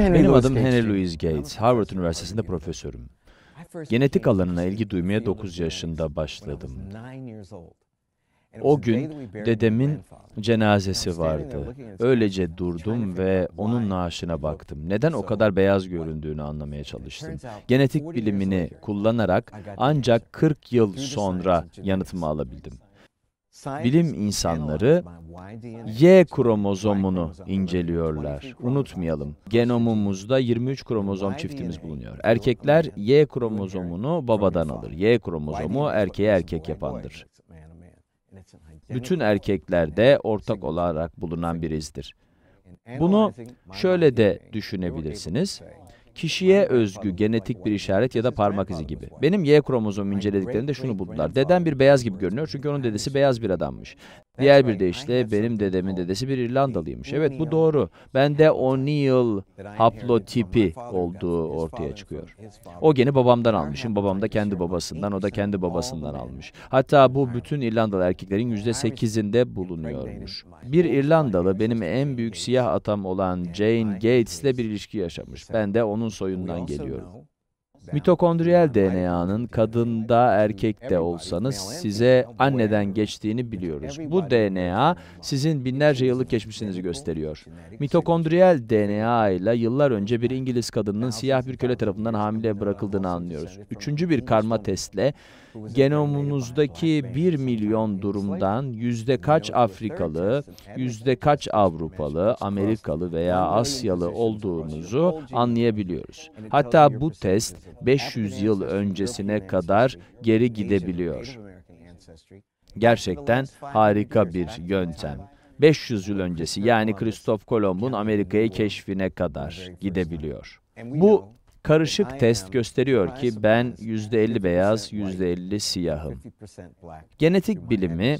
Henry Benim adım Henry Louis Gates. Harvard Üniversitesi'nde profesörüm. Genetik alanına ilgi duymaya 9 yaşında başladım. O gün dedemin cenazesi vardı. Öylece durdum ve onun naaşına baktım. Neden o kadar beyaz göründüğünü anlamaya çalıştım. Genetik bilimini kullanarak ancak 40 yıl sonra yanıtımı alabildim bilim insanları Y kromozomunu inceliyorlar. Unutmayalım, genomumuzda 23 kromozom çiftimiz bulunuyor. Erkekler Y kromozomunu babadan alır. Y kromozomu erkeği erkek yapandır. Bütün erkeklerde ortak olarak bulunan bir izdir. Bunu şöyle de düşünebilirsiniz kişiye özgü genetik bir işaret ya da parmak izi gibi. Benim Y kromozomu incelediklerinde şunu buldular. Deden bir beyaz gibi görünüyor çünkü onun dedesi beyaz bir adammış. Diğer bir deyişle benim dedemin dedesi bir İrlandalıymış. Evet bu doğru. Bende O'Neill haplotipi olduğu ortaya çıkıyor. O geni babamdan almışım. Babam da kendi babasından, o da kendi babasından almış. Hatta bu bütün İrlandalı erkeklerin yüzde sekizinde bulunuyormuş. Bir İrlandalı benim en büyük siyah atam olan Jane Gates ile bir ilişki yaşamış. Ben de onun soyundan geliyorum. Mitokondriyel DNA'nın kadında erkekte olsanız size anneden geçtiğini biliyoruz. Bu DNA sizin binlerce yıllık geçmişinizi gösteriyor. Mitokondriyel DNA ile yıllar önce bir İngiliz kadının siyah bir köle tarafından hamile bırakıldığını anlıyoruz. Üçüncü bir karma testle genomunuzdaki 1 milyon durumdan yüzde kaç Afrikalı, yüzde kaç Avrupalı, Amerikalı veya Asyalı olduğunuzu anlayabiliyoruz. Hatta bu test 500 yıl öncesine kadar geri gidebiliyor. Gerçekten harika bir yöntem. 500 yıl öncesi yani Kristof Kolomb'un Amerika'yı keşfine kadar gidebiliyor. Bu Karışık test gösteriyor ki ben %50 beyaz, %50 siyahım. Genetik bilimi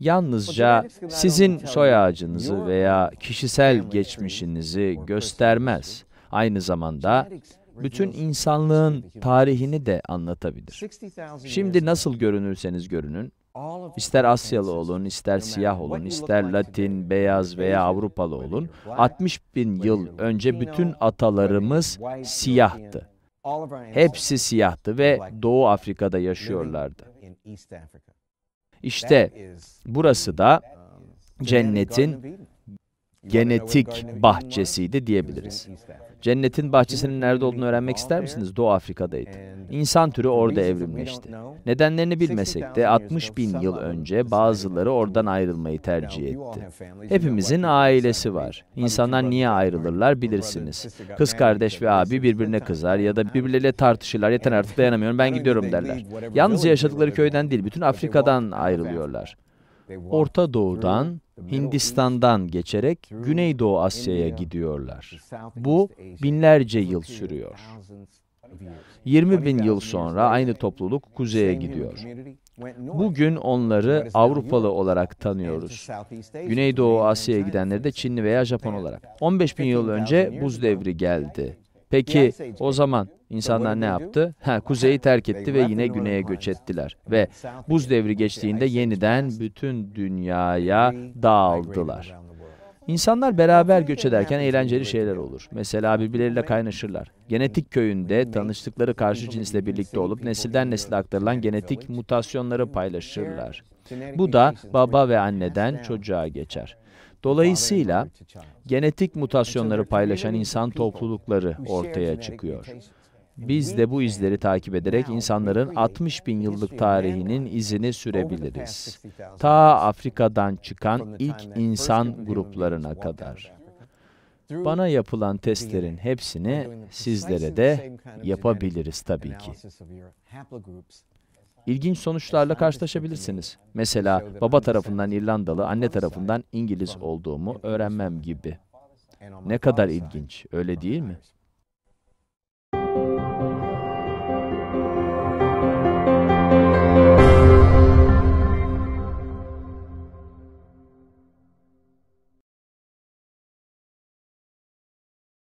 yalnızca sizin soy ağacınızı veya kişisel geçmişinizi göstermez. Aynı zamanda bütün insanlığın tarihini de anlatabilir. Şimdi nasıl görünürseniz görünün, İster Asyalı olun, ister siyah olun, ister Latin, beyaz veya Avrupalı olun, 60 bin yıl önce bütün atalarımız siyahtı. Hepsi siyahtı ve Doğu Afrika'da yaşıyorlardı. İşte burası da cennetin genetik bahçesiydi diyebiliriz. Cennetin bahçesinin nerede olduğunu öğrenmek ister misiniz? Doğu Afrika'daydı. İnsan türü orada evrimleşti. Nedenlerini bilmesek de 60 bin yıl önce bazıları oradan ayrılmayı tercih etti. Hepimizin ailesi var. İnsanlar niye ayrılırlar bilirsiniz. Kız kardeş ve abi birbirine kızar ya da birbirleriyle tartışırlar. Yeter artık dayanamıyorum ben gidiyorum derler. Yalnızca yaşadıkları köyden değil bütün Afrika'dan ayrılıyorlar. Orta Doğu'dan Hindistan'dan geçerek Güneydoğu Asya'ya gidiyorlar. Bu binlerce yıl sürüyor. 20 bin yıl sonra aynı topluluk kuzeye gidiyor. Bugün onları Avrupalı olarak tanıyoruz. Güneydoğu Asya'ya gidenleri de Çinli veya Japon olarak. 15 bin yıl önce buz devri geldi. Peki o zaman insanlar ne yaptı? Ha, kuzeyi terk etti ve yine güneye göç ettiler. Ve buz devri geçtiğinde yeniden bütün dünyaya dağıldılar. İnsanlar beraber göç ederken eğlenceli şeyler olur. Mesela birbirleriyle kaynaşırlar. Genetik köyünde tanıştıkları karşı cinsle birlikte olup nesilden nesile aktarılan genetik mutasyonları paylaşırlar. Bu da baba ve anneden çocuğa geçer. Dolayısıyla genetik mutasyonları paylaşan insan toplulukları ortaya çıkıyor. Biz de bu izleri takip ederek insanların 60 bin yıllık tarihinin izini sürebiliriz. Ta Afrika'dan çıkan ilk insan gruplarına kadar. Bana yapılan testlerin hepsini sizlere de yapabiliriz tabii ki ilginç sonuçlarla karşılaşabilirsiniz. Mesela baba tarafından İrlandalı, anne tarafından İngiliz olduğumu öğrenmem gibi. Ne kadar ilginç, öyle değil mi?